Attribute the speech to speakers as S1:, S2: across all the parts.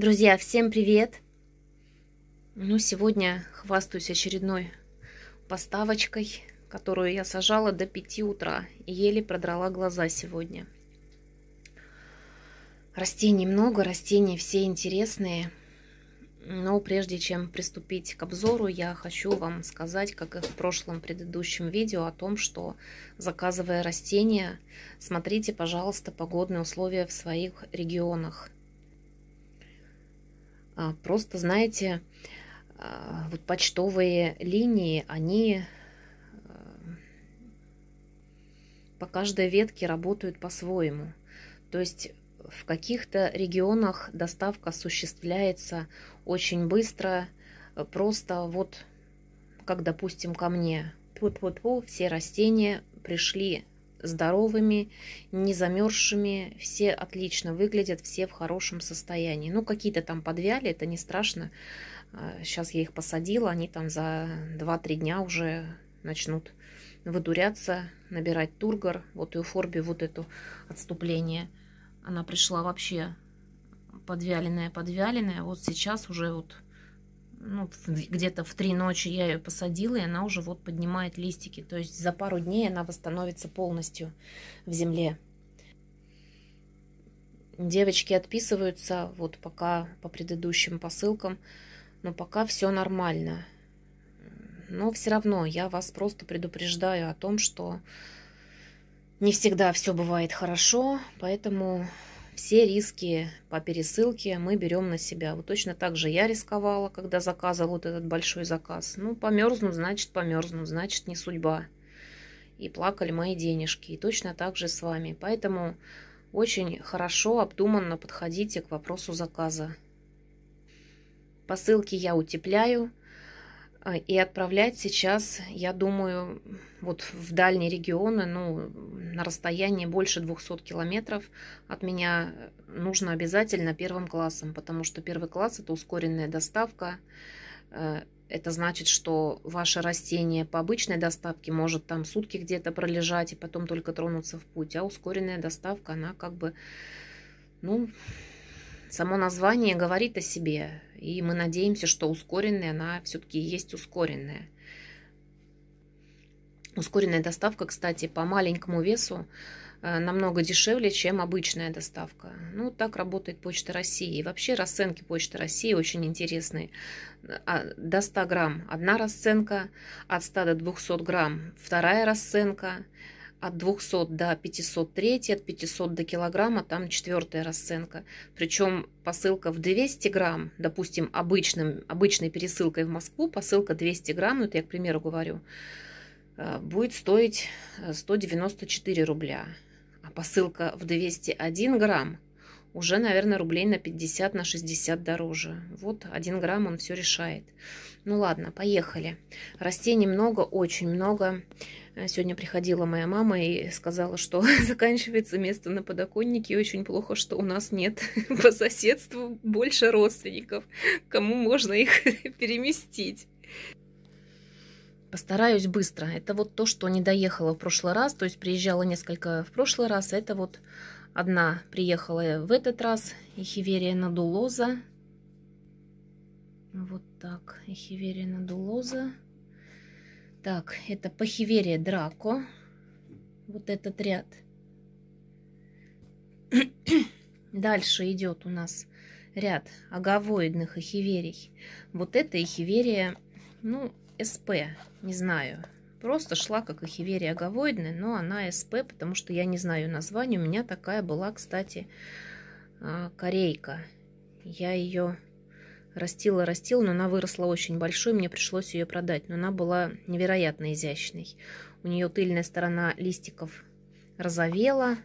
S1: Друзья, всем привет! Ну, сегодня хвастаюсь очередной поставочкой, которую я сажала до 5 утра и еле продрала глаза сегодня. Растений много, растения все интересные. Но прежде чем приступить к обзору, я хочу вам сказать, как и в прошлом предыдущем видео, о том, что заказывая растения, смотрите, пожалуйста, погодные условия в своих регионах – а, просто, знаете, а, вот почтовые линии, они э, по каждой ветке работают по-своему. То есть в каких-то регионах доставка осуществляется очень быстро, э, просто вот, как, допустим, ко мне. Вот-вот-вот все растения пришли здоровыми, не замерзшими, все отлично выглядят, все в хорошем состоянии. Ну, какие-то там подвяли, это не страшно. Сейчас а, я их посадила, они там за 2-3 дня уже начнут выдуряться, набирать тургор. Вот и у Форби вот это отступление. Она пришла вообще подвяленная-подвяленная. Вот сейчас уже вот ну, где-то в три ночи я ее посадила, и она уже вот поднимает листики. То есть за пару дней она восстановится полностью в земле. Девочки отписываются, вот пока по предыдущим посылкам, но пока все нормально. Но все равно я вас просто предупреждаю о том, что не всегда все бывает хорошо, поэтому все риски по пересылке мы берем на себя. Вот точно так же я рисковала, когда заказывала вот этот большой заказ. Ну, померзну, значит, померзну, значит, не судьба. И плакали мои денежки. И точно так же с вами. Поэтому очень хорошо, обдуманно подходите к вопросу заказа. Посылки я утепляю. А, и отправлять сейчас, я думаю, вот в дальние регионы, ну, на расстоянии больше 200 километров от меня нужно обязательно первым классом, потому что первый класс – это ускоренная доставка. Э, это значит, что ваше растение по обычной доставке может там сутки где-то пролежать и потом только тронуться в путь, а ускоренная доставка, она как бы, ну, Само название говорит о себе, и мы надеемся, что ускоренная, она все-таки есть ускоренная. Ускоренная доставка, кстати, по маленькому весу э, намного дешевле, чем обычная доставка. Ну, так работает Почта России. И вообще расценки Почты России очень интересные. А, до 100 грамм одна расценка, от 100 до 200 грамм вторая расценка – от 200 до 503, от 500 до килограмма, там четвертая расценка. Причем посылка в 200 грамм, допустим, обычным, обычной пересылкой в Москву, посылка 200 грамм, ну это я к примеру говорю, э, будет стоить 194 э, рубля. А посылка в 201 грамм уже, наверное, рублей на 50, на 60 дороже. Вот 1 грамм он все решает. Ну ладно, поехали. Растений много, очень много. Э, сегодня приходила моя мама и сказала, что заканчивается место на подоконнике, и очень плохо, что у нас нет по соседству больше родственников, кому можно их переместить. Постараюсь быстро. Это вот то, что не доехала в прошлый раз, то есть приезжала несколько в прошлый раз. Это вот одна приехала в этот раз, Эхиверия надулоза. Вот так, Эхиверия надулоза. Так, это Пахиверия Драко. Вот этот ряд. Дальше идет у нас ряд аговоидных эхиверий. Вот эта эхиверия, ну, СП, не знаю. Просто шла как эхиверия аговоидная, но она СП, потому что я не знаю название. У меня такая была, кстати, а, корейка. Я ее Растила, растила, но она выросла очень большой, мне пришлось ее продать, но она была невероятно изящной. У нее тыльная сторона листиков розовела,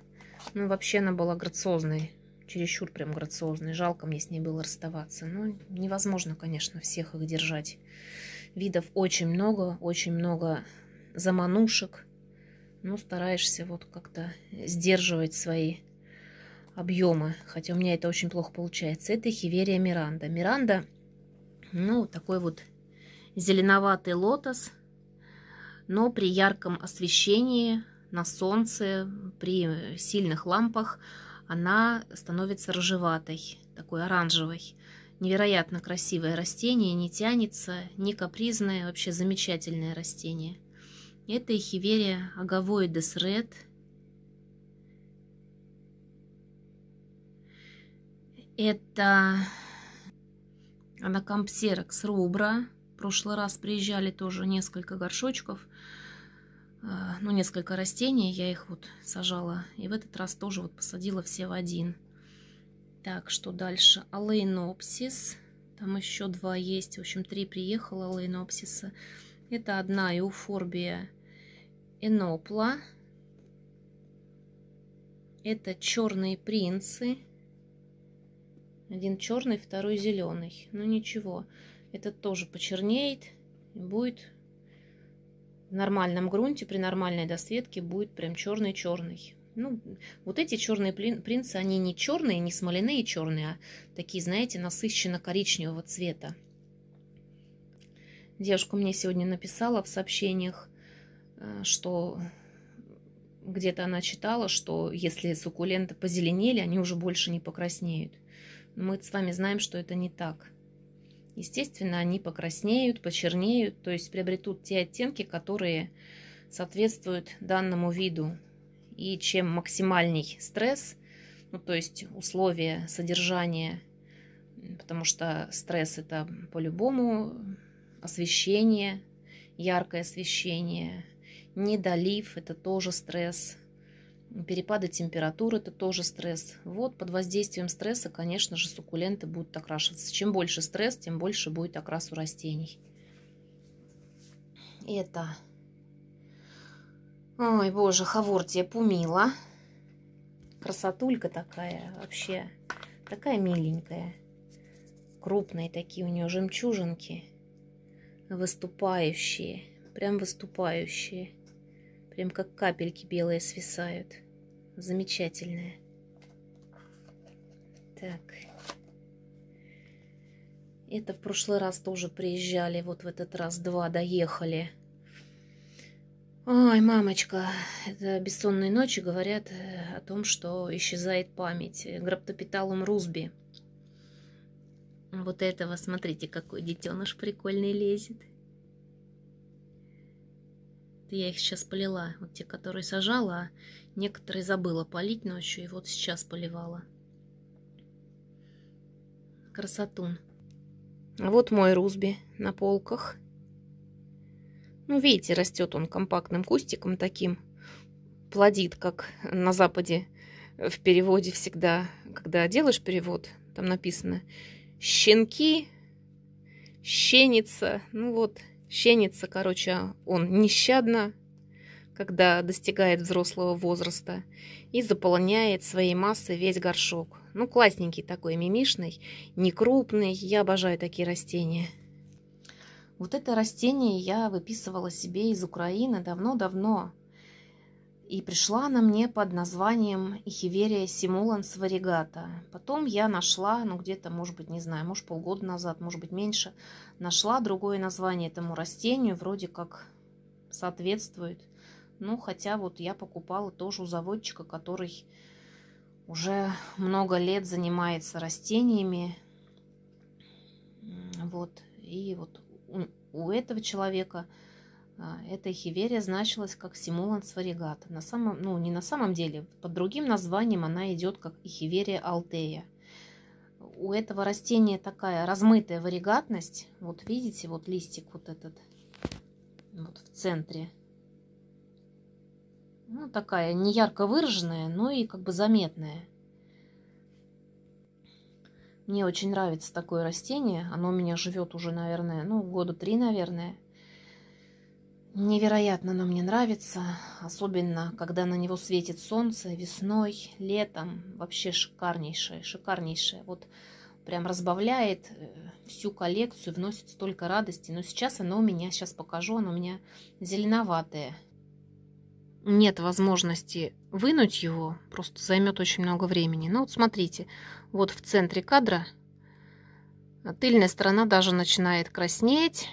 S1: ну вообще она была грациозной, чересчур прям грациозной. Жалко мне с ней было расставаться. но ну, невозможно, конечно, всех их держать. Видов очень много, очень много заманушек. Ну, стараешься вот как-то сдерживать свои объемы, хотя у меня это очень плохо получается. Это хиверия Миранда. Миранда, ну, такой вот зеленоватый лотос, но при ярком освещении, на солнце, при сильных лампах она становится рыжеватой, такой оранжевой. Невероятно красивое растение, не тянется, не капризное, вообще замечательное растение. Это эхиверия Агавоидес ред – Это анакамп серокс рубра. В прошлый раз приезжали тоже несколько горшочков, э, ну, несколько растений. Я их вот сажала. И в этот раз тоже вот посадила все в один. Так, что дальше? Алейнопсис. Там еще два есть. В общем, три приехала алейнопсиса. Это одна иуфорбия энопла. Это черные принцы. Один черный, второй зеленый. Но ну, ничего, этот тоже почернеет и будет в нормальном грунте, при нормальной досветке будет прям черный-черный. Ну, вот эти черные принцы, они не черные, не смоляные черные, а такие, знаете, насыщенно-коричневого цвета. Девушка мне сегодня написала в сообщениях, э, что где-то она читала, что если суккуленты позеленели, они уже больше не покраснеют мы с вами знаем, что это не так. Естественно, они покраснеют, почернеют, то есть приобретут те оттенки, которые соответствуют данному виду. И чем максимальней стресс, ну, то есть условия содержания, потому что стресс это по-любому освещение, яркое освещение, недолив – это тоже стресс, Перепады температуры – это тоже стресс. Вот под воздействием стресса, конечно же, суккуленты будут окрашиваться. Чем больше стресс, тем больше будет окрас у растений. Это... Ой, боже, хавортия пумила. Красотулька такая вообще. Такая миленькая. Крупные такие у нее жемчужинки. Выступающие. Прям выступающие. Прям как капельки белые свисают замечательная. Так. Это в прошлый раз тоже приезжали, вот в этот раз два доехали. Ой, мамочка, это бессонные ночи говорят э, о том, что исчезает память. Граптопиталум Рузби. Вот этого, смотрите, какой детеныш прикольный лезет. Это я их сейчас полила. Вот те, которые сажала, а некоторые забыла полить ночью, и вот сейчас поливала. Красотун. А вот мой русби на полках. Ну, видите, растет он компактным кустиком таким. Плодит, как на Западе в переводе всегда, когда делаешь перевод, там написано «щенки», «щеница». Ну вот, Щенится, короче, он нещадно, когда достигает взрослого возраста, и заполняет своей массой весь горшок. Ну, классненький такой, мимишный, некрупный. Я обожаю такие растения. Вот это растение я выписывала себе из Украины давно-давно и пришла она мне под названием Ихиверия симуланс варигата. Потом я нашла, ну где-то, может быть, не знаю, может полгода назад, может быть меньше, нашла другое название этому растению, вроде как соответствует. Ну, хотя вот я покупала тоже у заводчика, который уже много лет занимается растениями. Вот, и вот у, у этого человека а, эта эхиверия значилась как симулант варигата. На самом, ну, не на самом деле, под другим названием она идет как Эхиверия алтея. У этого растения такая размытая варигатность. Вот видите, вот листик вот этот вот в центре. Ну, такая не ярко выраженная, но и как бы заметная. Мне очень нравится такое растение. Оно у меня живет уже, наверное, ну, года три, наверное. Невероятно, но мне нравится, особенно когда на него светит солнце весной, летом. Вообще шикарнейшее, шикарнейшее. Вот прям разбавляет э, всю коллекцию, вносит столько радости. Но сейчас оно у меня, сейчас покажу, оно у меня зеленоватое. Нет возможности вынуть его, просто займет очень много времени. Но ну вот смотрите, вот в центре кадра а, тыльная сторона даже начинает краснеть.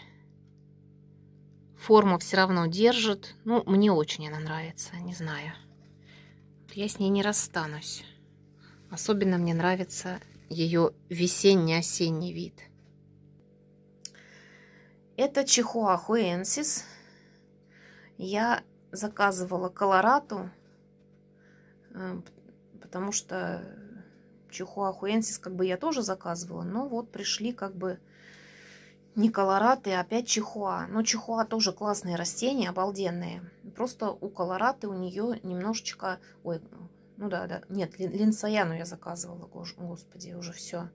S1: Форму все равно держит. Ну, мне очень она нравится, не знаю. Я с ней не расстанусь. Особенно мне нравится ее весенний-осенний вид. Это чихуа Я заказывала колорату, э, потому что чихуа как бы я тоже заказывала, но вот пришли как бы не колораты, а опять чихуа. Но чихуа тоже классные растения, обалденные. Просто у колораты у нее немножечко... Ой, ну да, да. Нет, линсаяну я заказывала, господи, уже все.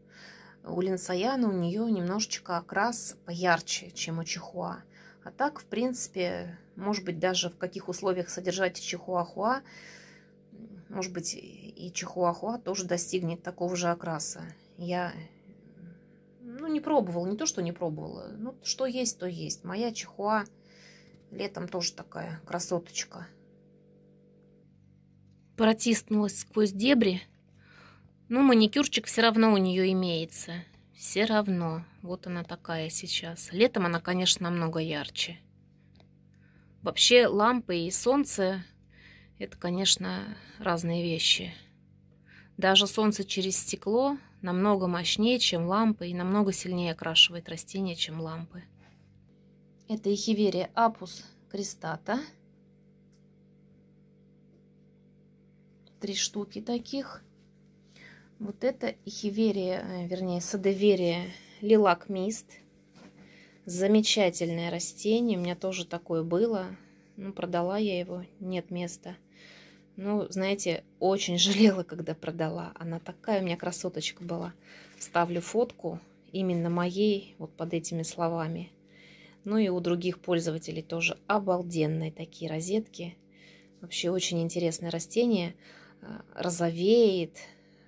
S1: У линсаяна у нее немножечко окрас поярче, чем у чихуа. А так, в принципе, может быть, даже в каких условиях содержать чихуахуа, может быть, и чихуахуа тоже достигнет такого же окраса. Я ну, не пробовала, не то, что не пробовала. Ну, что есть, то есть. Моя чихуа летом тоже такая красоточка. Протиснулась сквозь дебри. Ну, маникюрчик все равно у нее имеется. Все равно. Вот она такая сейчас. Летом она, конечно, намного ярче. Вообще лампы и солнце – это, конечно, разные вещи. Даже солнце через стекло намного мощнее, чем лампы, и намного сильнее окрашивает растения, чем лампы. Это эхиверия апус крестата. Три штуки таких. Вот это эхиверия, э, вернее, садоверия лилак мист. Замечательное растение. У меня тоже такое было. Ну, продала я его, нет места. Ну, знаете, очень жалела, когда продала. Она такая у меня красоточка была. Ставлю фотку именно моей, вот под этими словами. Ну и у других пользователей тоже обалденные такие розетки. Вообще очень интересное растение. А, розовеет.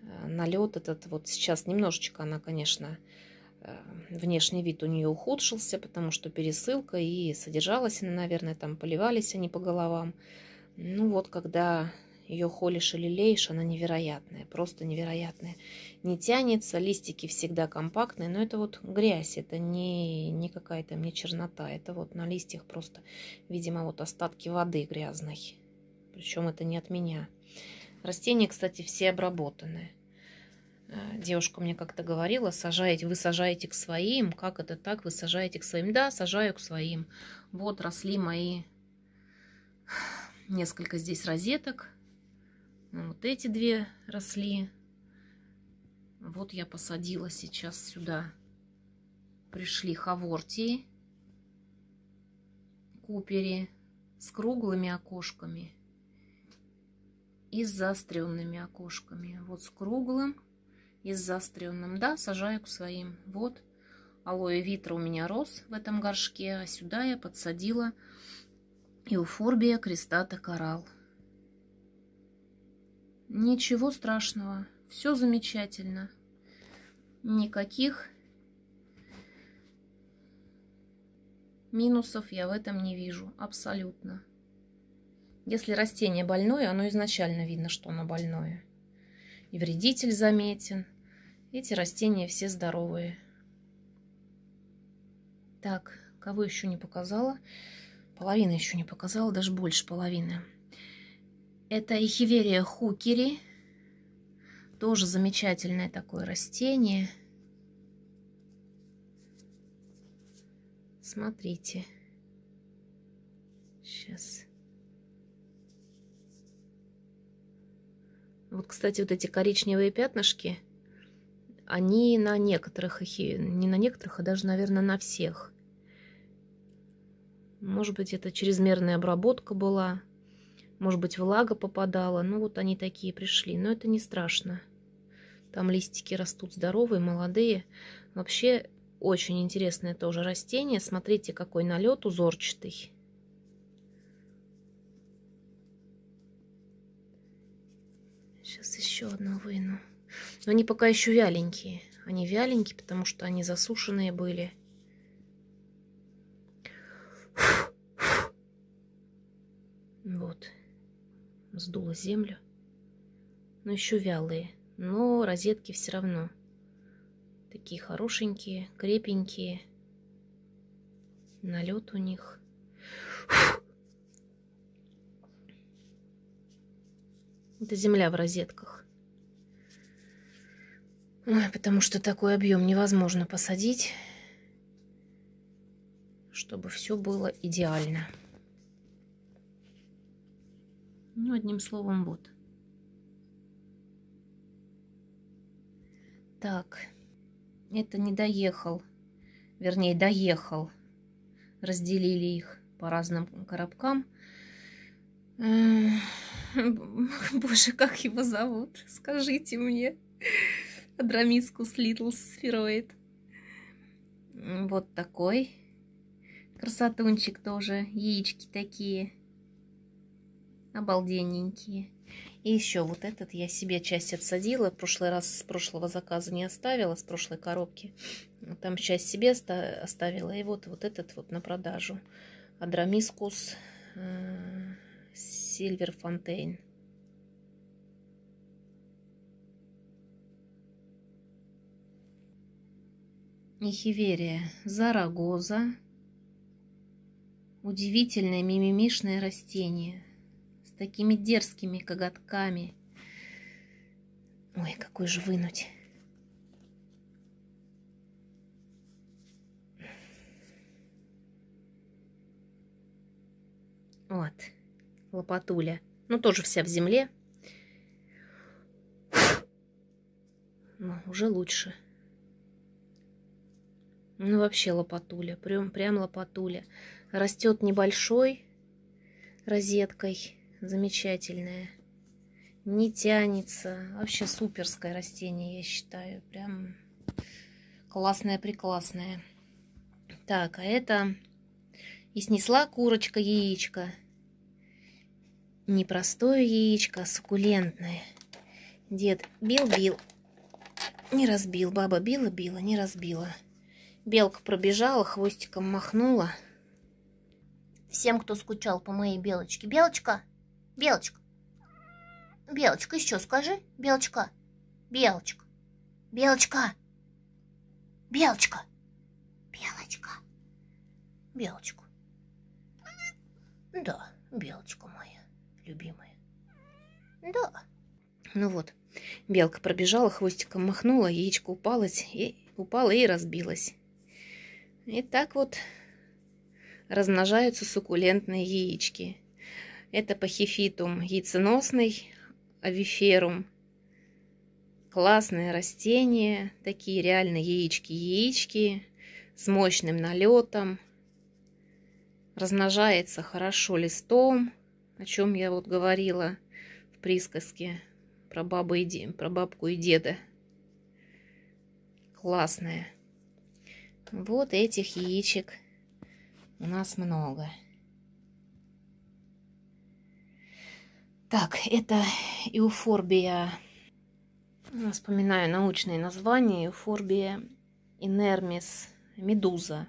S1: А, налет этот вот сейчас немножечко она, конечно, а, внешний вид у нее ухудшился, потому что пересылка и содержалась она, наверное, там поливались они по головам. Ну вот, когда ее холишь и лелеешь, она невероятная, просто невероятная. Не тянется, листики всегда компактные, но это вот грязь, это не, не какая-то мне чернота, это вот на листьях просто, видимо, вот остатки воды грязной. Причем это не от меня. Растения, кстати, все обработанные. А, девушка мне как-то говорила, сажаете, вы сажаете к своим, как это так, вы сажаете к своим. Да, сажаю к своим. Вот росли мои несколько здесь розеток. Ну, вот эти две росли. Вот я посадила сейчас сюда. Пришли хавортии, купери с круглыми окошками и с заостренными окошками. Вот с круглым и с заостренным. Да, сажаю к своим. Вот алоэ витра у меня рос в этом горшке, а сюда я подсадила Иофорбия крестата коралл. Ничего страшного, все замечательно. Никаких минусов я в этом не вижу, абсолютно. Если растение больное, оно изначально видно, что оно больное. И вредитель заметен. Эти растения все здоровые. Так, кого еще не показала? половина еще не показала, даже больше половины. Это эхиверия хукери, тоже замечательное такое растение. Смотрите. Сейчас. Вот, кстати, вот эти коричневые пятнышки, они на некоторых, не на некоторых, а даже, наверное, на всех – может быть, это чрезмерная обработка была. Может быть, влага попадала. Ну, вот они такие пришли. Но это не страшно. Там листики растут здоровые, молодые. Вообще, очень интересное тоже растение. Смотрите, какой налет узорчатый. Сейчас еще одну выну. Но они пока еще вяленькие. Они вяленькие, потому что они засушенные были. Вот. Сдуло землю. Но ну, еще вялые. Но розетки все равно. Такие хорошенькие, крепенькие. Налет у них. Это земля в розетках. Ой, потому что такой объем невозможно посадить, чтобы все было идеально. Ну, одним словом, вот. Так, это не доехал, вернее, доехал. Разделили их по разным коробкам. Боже, как его зовут? Скажите мне. Адрамискус Литл Сфероид. Вот такой. Красотунчик тоже. Яички такие. Обалденненькие. И еще вот этот я себе часть отсадила. В прошлый раз с прошлого заказа не оставила, с прошлой коробки. Там часть себе оставила. И вот, вот этот вот на продажу. Адрамискус Сильвер Фонтейн. Нехиверия Зарагоза. Удивительное мимимишное растение – такими дерзкими коготками. Ой, какой же вынуть. Вот, лопатуля. Ну, тоже вся в земле. Ну, уже лучше. Ну, вообще лопатуля. Прям, прям лопатуля. Растет небольшой розеткой замечательное. Не тянется. Вообще суперское растение, я считаю. Прям классное-преклассное. Так, а это... И снесла курочка яичко. непростое яичко, а суккулентное. Дед бил-бил. Не разбил. Баба била-била, не разбила. Белка пробежала, хвостиком махнула всем, кто скучал по моей белочке. Белочка, Белочка. Белочка, еще скажи. Белочка. Белочка. Белочка. Белочка. Белочка. Белочку. Да, белочка моя любимая. Да. Ну вот, белка пробежала, хвостиком махнула, яичко упалось и упало и разбилось. И так вот размножаются суккулентные яички. Это пахифитум яйценосный, авиферум. Классное растение, такие реально яички-яички с мощным налетом. Размножается хорошо листом, о чем я вот говорила в присказке про, бабу и де... про бабку и деда. Классное. Вот этих яичек у нас много. Так, это иуфорбия. Вспоминаю научные названия. Иуфорбия инермис, медуза.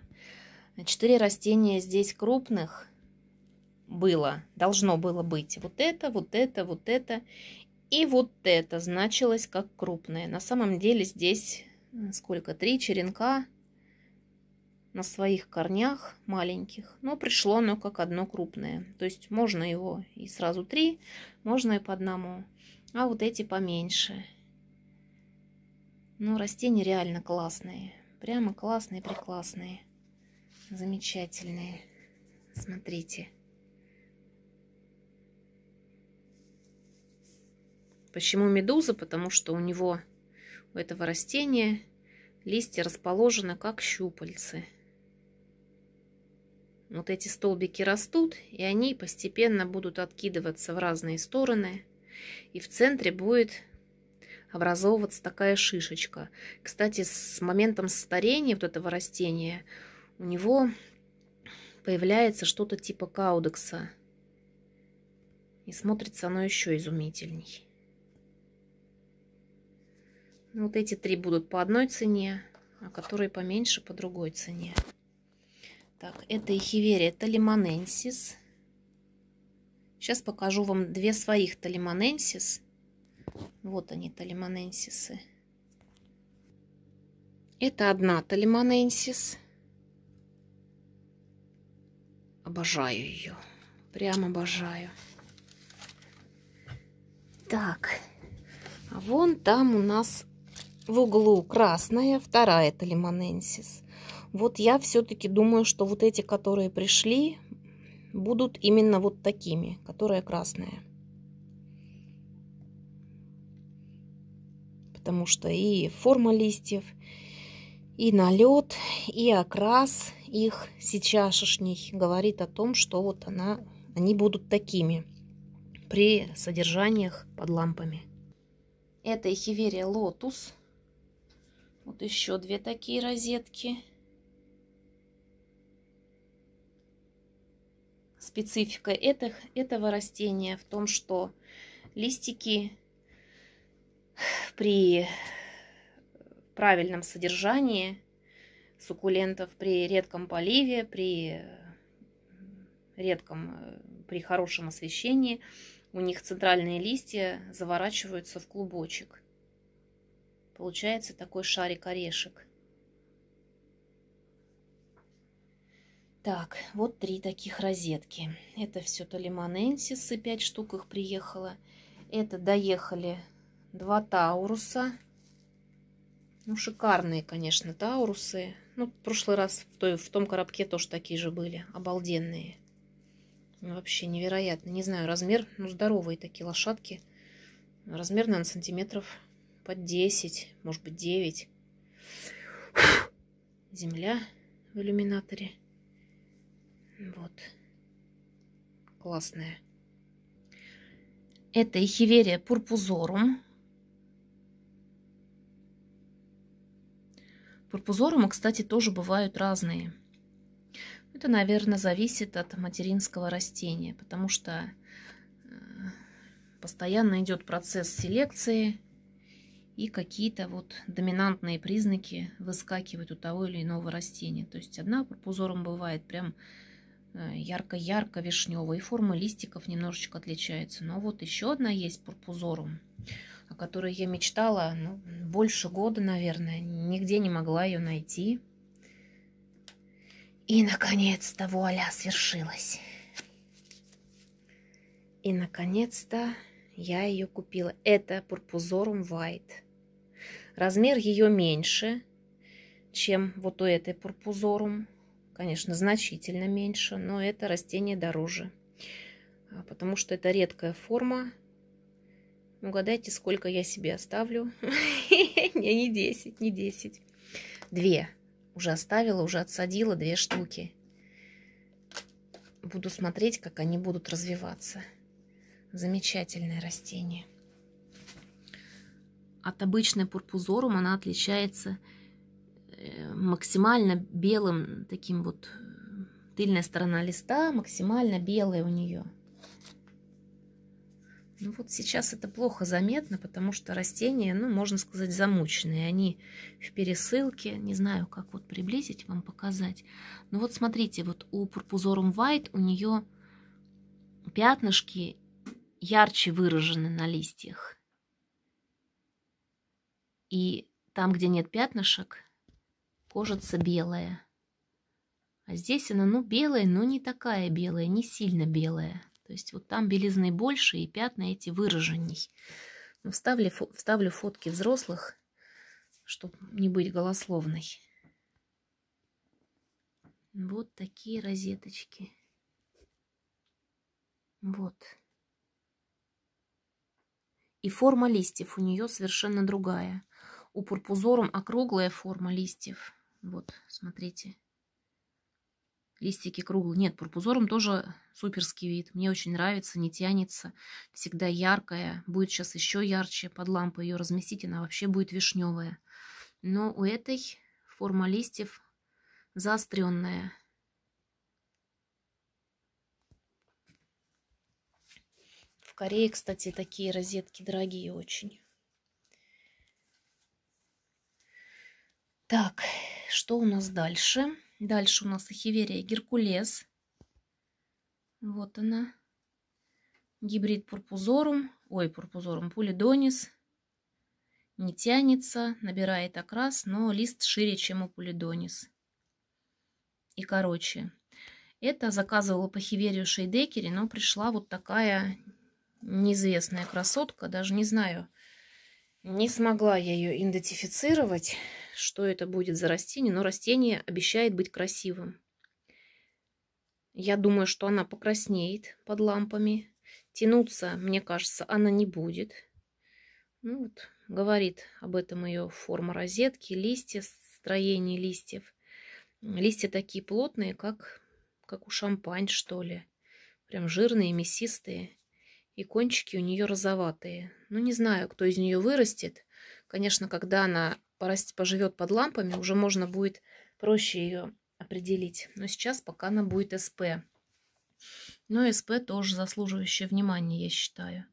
S1: Четыре растения здесь крупных было, должно было быть. Вот это, вот это, вот это и вот это значилось как крупное. На самом деле здесь сколько? Три черенка – на своих корнях маленьких, но пришло оно как одно крупное. То есть можно его и сразу три, можно и по одному, а вот эти поменьше. Но ну, растения реально классные, прямо классные, прекрасные, замечательные. Смотрите. Почему медуза? Потому что у него, у этого растения, листья расположены как щупальцы вот эти столбики растут, и они постепенно будут откидываться в разные стороны. И в центре будет образовываться такая шишечка. Кстати, с моментом старения вот этого растения у него появляется что-то типа каудекса. И смотрится оно еще изумительней. Ну, вот эти три будут по одной цене, а которые поменьше по другой цене. Так, это эхиверия талимоненсис. Сейчас покажу вам две своих талимоненсис. Вот они, талимоненсисы. Это одна талимоненсис. Обожаю ее. Прям обожаю. Так, а вон там у нас в углу красная, вторая талимоненсис. Вот я все-таки думаю, что вот эти, которые пришли, будут именно вот такими, которые красные. Потому что и форма листьев, и налет, и окрас их сейчасшний говорит о том, что вот она, они будут такими при содержаниях под лампами. Это эхиверия лотус. Вот еще две такие розетки. специфика этих, этого растения в том, что листики при правильном содержании суккулентов, при редком поливе, при редком, э, при хорошем освещении, у них центральные листья заворачиваются в клубочек. Получается такой шарик орешек – Так, вот три таких розетки. Это все Толиманенсисы, 5 штук их приехало. Это доехали два Тауруса. Ну, шикарные, конечно, Таурусы. Ну, в прошлый раз в, той, в том коробке тоже такие же были. Обалденные. Ну, вообще невероятно. Не знаю, размер, ну, здоровые такие лошадки. Размер, наверное, сантиметров под 10, может быть, 9. Земля в иллюминаторе. Вот. Классная. Это Эхиверия пурпузорум. Пурпузорумы, кстати, тоже бывают разные. Это, наверное, зависит от материнского растения, потому что э, постоянно идет процесс селекции, и какие-то вот доминантные признаки выскакивают у того или иного растения. То есть одна пурпузорум бывает прям Э, ярко-ярко-вишневый. Форма листиков немножечко отличается. Но вот еще одна есть пурпузорум, о которой я мечтала ну, больше года, наверное. Нигде не могла ее найти. И, наконец-то, вуаля, свершилось, И, наконец-то, я ее купила. Это пурпузорум вайт. Размер ее меньше, чем вот у этой пурпузорум конечно, значительно меньше, но это растение дороже, а, потому что это редкая форма. Угадайте, сколько я себе оставлю? Не, не 10, не 10. Две. Уже оставила, уже отсадила две штуки. Буду смотреть, как они будут развиваться. Замечательное растение. От обычной пурпузорум она отличается Э, максимально белым таким вот э, тыльная сторона листа максимально белая у нее. Ну вот сейчас это плохо заметно, потому что растения, ну, можно сказать, замученные. Они в пересылке. Не знаю, как вот приблизить вам, показать. ну вот смотрите, вот у Purpuzorum White у нее пятнышки ярче выражены на листьях. И там, где нет пятнышек, Кожица белая. А здесь она, ну, белая, но не такая белая, не сильно белая. То есть вот там белизны больше и пятна эти выраженней. Но ну, вставлю, вставлю фотки взрослых, чтобы не быть голословной. Вот такие розеточки. Вот. И форма листьев у нее совершенно другая. У пурпузорум округлая форма листьев. Вот, смотрите. Листики круглые. Нет, пурпузорум тоже суперский вид. Мне очень нравится, не тянется. Всегда яркая. Будет сейчас еще ярче. Под лампой ее разместить, она вообще будет вишневая. Но у этой форма листьев заостренная. В Корее, кстати, такие розетки дорогие очень. Так, что у нас дальше? Дальше у нас Эхиверия Геркулес. Вот она. Гибрид Пурпузорум. Ой, Пурпузорум Пулидонис. Не тянется, набирает окрас, но лист шире, чем у Пулидонис. И короче. Это заказывала по Хиверию Шейдекере, но пришла вот такая неизвестная красотка. Даже не знаю, не смогла я ее идентифицировать что это будет за растение, но растение обещает быть красивым. Я думаю, что она покраснеет под лампами. Тянуться, мне кажется, она не будет. Ну, вот, говорит об этом ее форма розетки, листья, строение листьев. Листья такие плотные, как, как у шампань, что ли. Прям жирные, мясистые. И кончики у нее розоватые. Ну, не знаю, кто из нее вырастет. Конечно, когда она поживет под лампами, уже можно будет проще ее определить. Но сейчас пока она будет СП. Но ну, СП тоже заслуживающее внимания, я считаю.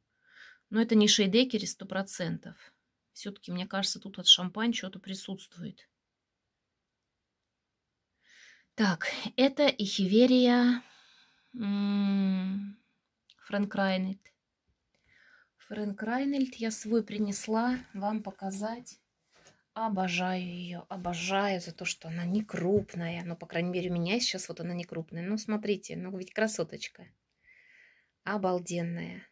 S1: Но это не шейдекери 100%. Все-таки, мне кажется, тут от шампань что-то присутствует. Так, это Ихиверия м-м, Фрэнк Райнельд. Фрэнк Райнельд я свой принесла вам показать. Обожаю ее, обожаю за то, что она не крупная. Ну, по крайней мере, у меня сейчас вот она не крупная. Ну, смотрите, ну ведь красоточка. Обалденная.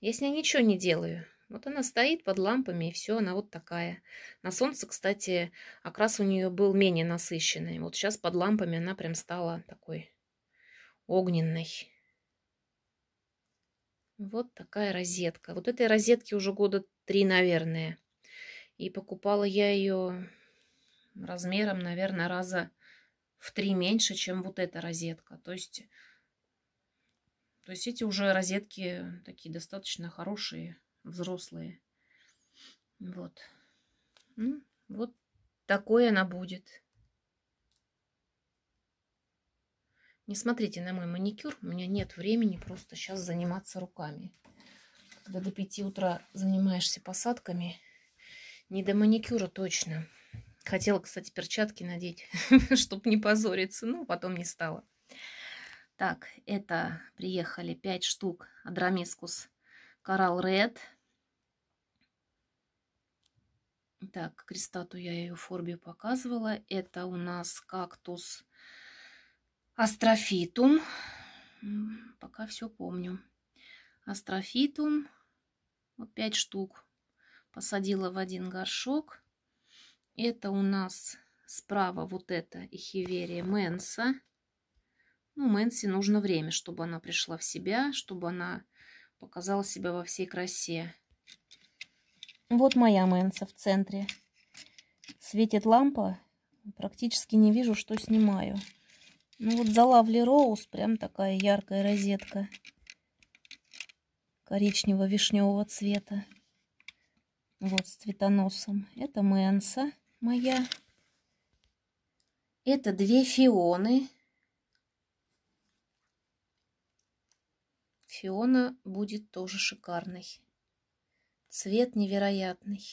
S1: Я с ней ничего не делаю. Вот она стоит под лампами, и все, она вот такая. На солнце, кстати, окрас у нее был менее насыщенный. Вот сейчас под лампами она прям стала такой огненной. Вот такая розетка. Вот этой розетки уже года три, наверное. И покупала я ее размером, наверное, раза в три меньше, чем вот эта розетка. То есть, то есть эти уже розетки такие достаточно хорошие, взрослые. Вот. Ну, вот такой она будет. Не смотрите на мой маникюр, у меня нет времени просто сейчас заниматься руками. Когда до 5 утра занимаешься посадками, не до маникюра точно. Хотела, кстати, перчатки надеть, чтобы не позориться, но потом не стала. Так, это приехали 5 штук Адрамискус Coral Ред. Так, крестату я ее форбию показывала. Это у нас кактус астрофитум. Пока все помню. Астрофитум. Вот 5 штук посадила в один горшок. Это у нас справа вот это эхиверия менса. Ну, Мэнси нужно время, чтобы она пришла в себя, чтобы она показала себя во всей красе. Вот моя Мэнса в центре. Светит лампа, практически не вижу, что снимаю. Ну вот за Лавли Роуз прям такая яркая розетка коричнево-вишневого цвета. Вот с цветоносом. Это Мэнса моя. Это две фионы. Фиона будет тоже шикарный. Цвет невероятный.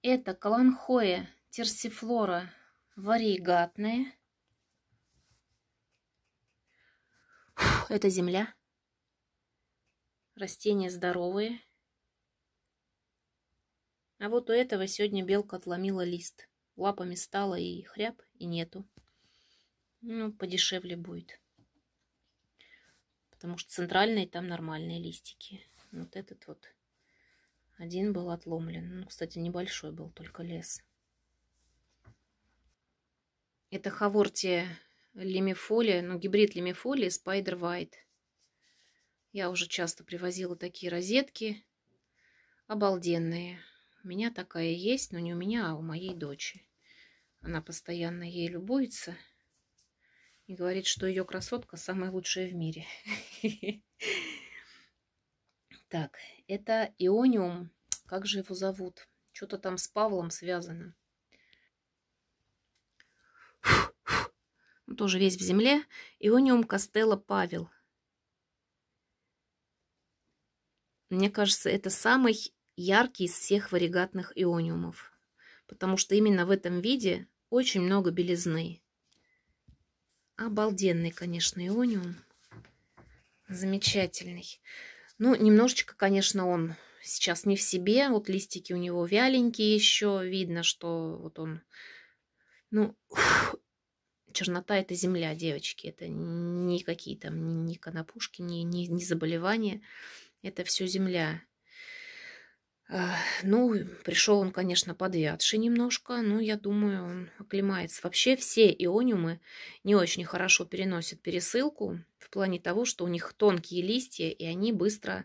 S1: Это каланхоя терсифлора варигатная. Это земля. Растения здоровые. А вот у этого сегодня белка отломила лист. Лапами стала и хряб, и нету. Ну, подешевле будет. Потому что центральные там нормальные листики. Вот этот вот один был отломлен. Ну, кстати, небольшой был только лес. Это хавортия лимифолия, ну, гибрид лимифолии Spider White. Я уже часто привозила такие розетки. Обалденные. У меня такая есть, но не у меня, а у моей дочери. Она постоянно ей любуется и говорит, что ее красотка самая лучшая в мире. Так, это иониум. Как же его зовут? Что-то там с Павлом связано. Тоже весь в земле. Иониум Костелло Павел. Мне кажется, это самый яркий из всех варигатных иониумов, потому что именно в этом виде очень много белизны. Обалденный, конечно, иониум. Замечательный. Ну, немножечко, конечно, он сейчас не в себе. Вот листики у него вяленькие еще. Видно, что вот он... Ну, ух, чернота – это земля, девочки. Это не какие там ни, ни конопушки, ни, ни, ни заболевания. Это все земля. Ну, пришел он, конечно, подвядший немножко, но я думаю, он оклемается. Вообще все иониумы не очень хорошо переносят пересылку в плане того, что у них тонкие листья, и они быстро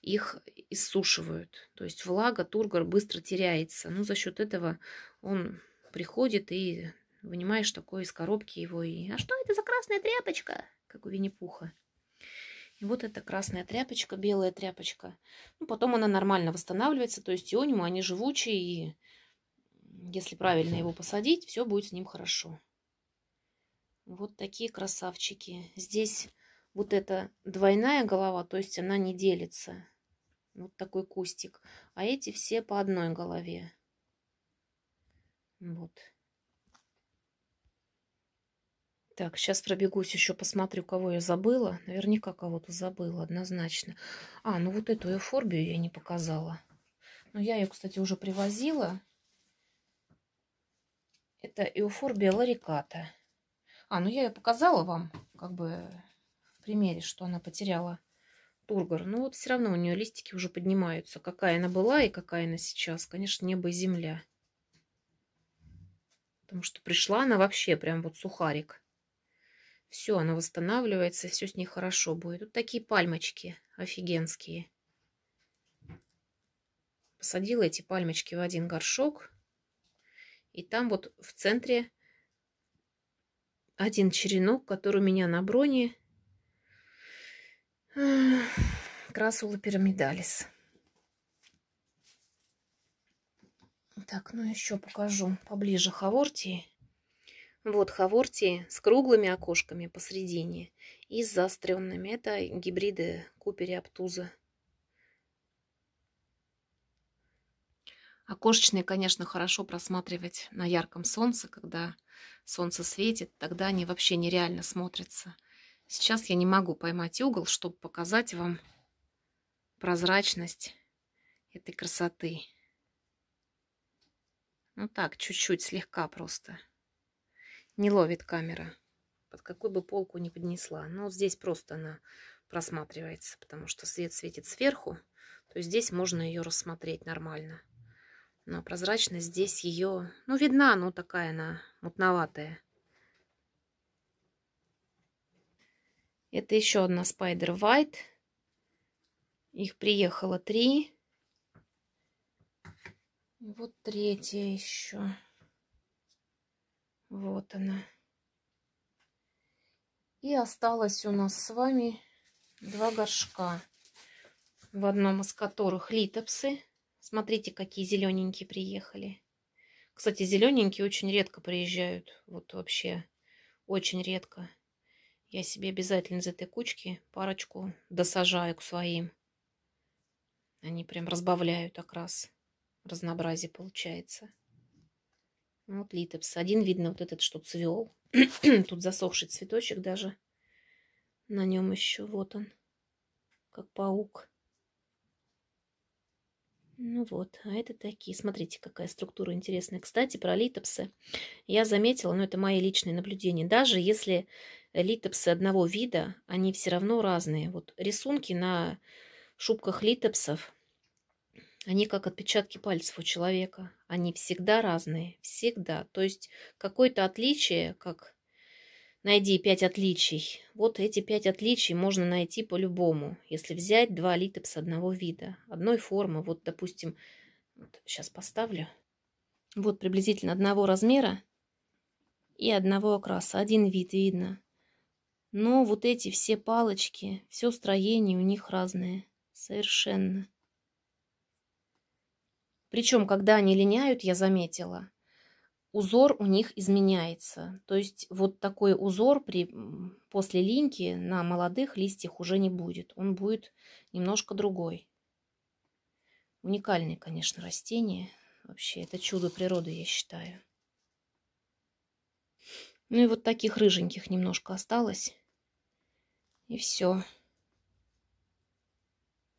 S1: их иссушивают. То есть влага, тургор быстро теряется. Ну, за счет этого он приходит и вынимаешь такой из коробки его и... А что это за красная тряпочка? Как у Винни-Пуха. Вот эта красная тряпочка, белая тряпочка. Ну, потом она нормально восстанавливается, то есть иониумы, они живучие, и если правильно его посадить, все будет с ним хорошо. Вот такие красавчики. Здесь вот эта двойная голова, то есть она не делится. Вот такой кустик. А эти все по одной голове. Вот. Так, сейчас пробегусь еще, посмотрю, кого я забыла. Наверняка кого-то забыла, однозначно. А, ну вот эту эуфорбию я не показала. Но я ее, кстати, уже привозила. Это эуфорбия лариката. А, ну я ее показала вам, как бы в примере, что она потеряла тургор. Но вот все равно у нее листики уже поднимаются. Какая она была и какая она сейчас. Конечно, небо и земля. Потому что пришла она вообще прям вот сухарик. Все, она восстанавливается, все с ней хорошо будет. Тут такие пальмочки офигенские. Посадила эти пальмочки в один горшок. И там вот в центре один черенок, который у меня на броне. Красула пирамидалис. Так, ну еще покажу поближе хавортии. Вот Хаворти с круглыми окошками посредине и с заостренными. Это гибриды Купери купериаптуза. Окошечные, конечно, хорошо просматривать на ярком солнце, когда солнце светит, тогда они вообще нереально смотрятся. Сейчас я не могу поймать угол, чтобы показать вам прозрачность этой красоты. Ну так, чуть-чуть, слегка просто не ловит камера. Под какую бы полку не поднесла. Но здесь просто она просматривается, потому что свет светит сверху, то есть здесь можно ее рассмотреть нормально. Но прозрачно здесь ее, ну, видна, но такая она мутноватая. Это еще одна Spider White. Их приехало три. Вот третья еще. Вот она. И осталось у нас с вами два горшка, в одном из которых литопсы. Смотрите, какие зелененькие приехали. Кстати, зелененькие очень редко приезжают. Вот вообще очень редко. Я себе обязательно из этой кучки парочку досажаю к своим. Они прям разбавляют окрас. Разнообразие получается. Вот литопс. Один, видно, вот этот, что цвел. Тут засохший цветочек даже. На нем еще вот он, как паук. Ну вот, а это такие. Смотрите, какая структура интересная. Кстати, про литопсы я заметила, но это мои личные наблюдения. Даже если литопсы одного вида, они все равно разные. Вот рисунки на шубках литопсов, они как отпечатки пальцев у человека. Они всегда разные, всегда. То есть какое-то отличие, как найди пять отличий. Вот эти пять отличий можно найти по-любому, если взять два литопса одного вида, одной формы. Вот, допустим, вот сейчас поставлю. Вот приблизительно одного размера и одного окраса. Один вид видно. Но вот эти все палочки, все строение у них разное. Совершенно. Причем, когда они линяют, я заметила, узор у них изменяется. То есть вот такой узор при, после линьки на молодых листьях уже не будет. Он будет немножко другой. Уникальное, конечно, растение. Вообще, это чудо природы, я считаю. Ну и вот таких рыженьких немножко осталось. И все.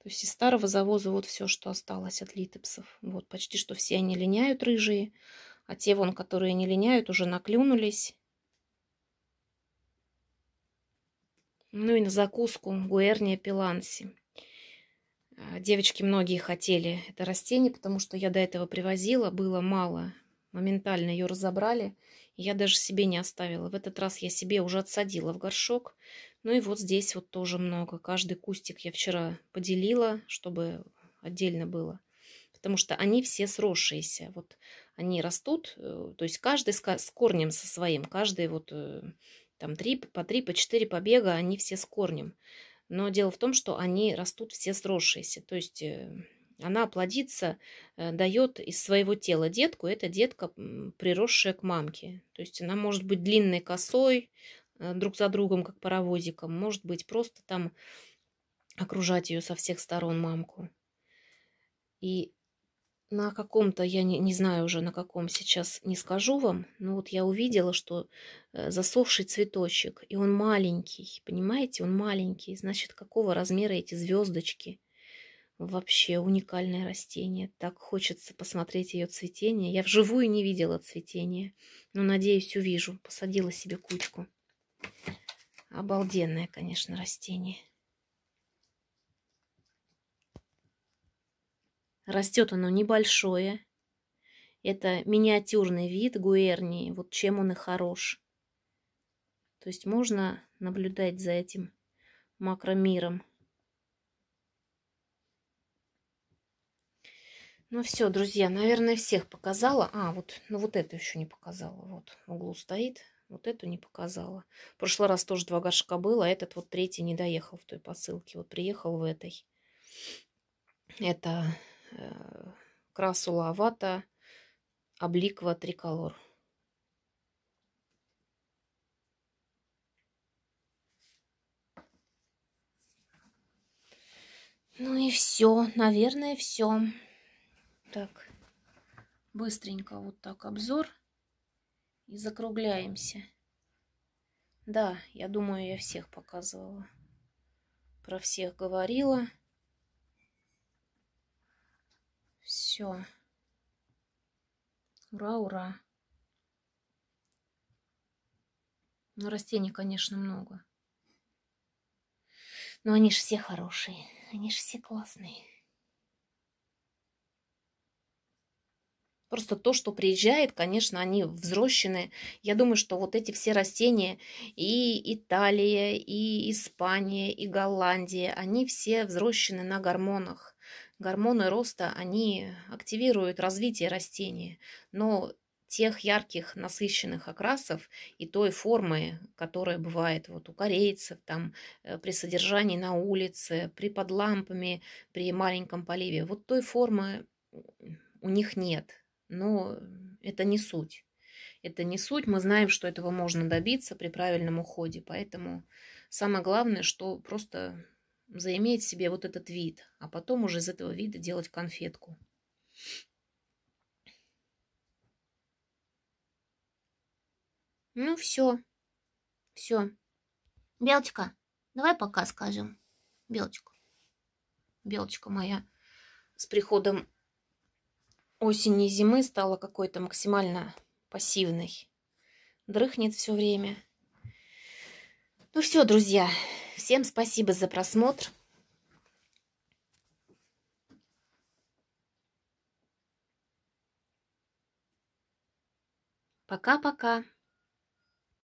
S1: То есть из старого завоза вот все, что осталось от литепсов. Вот почти что все они линяют рыжие, а те вон, которые не линяют, уже наклюнулись. Ну и на закуску гуэрния пиланси. А, девочки многие хотели это растение, потому что я до этого привозила, было мало. Моментально ее разобрали. Я даже себе не оставила. В этот раз я себе уже отсадила в горшок. Ну и вот здесь вот тоже много. Каждый кустик я вчера поделила, чтобы отдельно было. Потому что они все сросшиеся. Вот они растут, э, то есть каждый с корнем со своим, каждый вот э, там 3, по три, по четыре побега, они все с корнем. Но дело в том, что они растут все сросшиеся. То есть э, она плодится, дает из своего тела детку. эта детка, приросшая к мамке. То есть она может быть длинной косой, Э, друг за другом, как паровозиком. Может быть, просто там окружать ее со всех сторон, мамку. И на каком-то, я не, не знаю уже на каком сейчас не скажу вам, но вот я увидела, что э, засохший цветочек, и он маленький, понимаете, он маленький. Значит, какого размера эти звездочки? Вообще уникальное растение. Так хочется посмотреть ее цветение. Я вживую не видела цветения, но, надеюсь, увижу. Посадила себе кучку. Обалденное, конечно, растение. Растет оно небольшое. Это миниатюрный вид гуэрнии. Вот чем он и хорош. То есть можно наблюдать за этим макромиром. Ну все, друзья, наверное, всех показала. А, вот, ну вот это еще не показала. Вот в углу стоит. Вот эту не показала. В прошлый раз тоже два горшка было, а этот вот третий не доехал в той посылке. Вот приехал в этой. Это э, красула авата, обликва, триколор. Ну и все, наверное, все. Так, быстренько вот так обзор и закругляемся. Да, я думаю, я всех показывала. Про всех говорила. Все. Ура, ура. Но ну, растений, конечно, много. Но они же все хорошие. Они же все классные. Просто то, что приезжает, конечно, они взрощены. Я думаю, что вот эти все растения и Италия, и Испания, и Голландия, они все взрощены на гормонах. Гормоны роста, они активируют развитие растения, но тех ярких насыщенных окрасов и той формы, которая бывает вот у корейцев, там, э, при содержании на улице, при под лампами, при маленьком поливе, вот той формы у них нет – но это не суть. Это не суть. Мы знаем, что этого можно добиться при правильном уходе. Поэтому самое главное, что просто заиметь себе вот этот вид, а потом уже из этого вида делать конфетку. Ну все, все. Белочка, давай пока скажем. Белочка, белочка моя, с приходом осени и зимы стала какой-то максимально пассивной. Дрыхнет все время. Ну все, друзья, всем спасибо за просмотр. Пока-пока.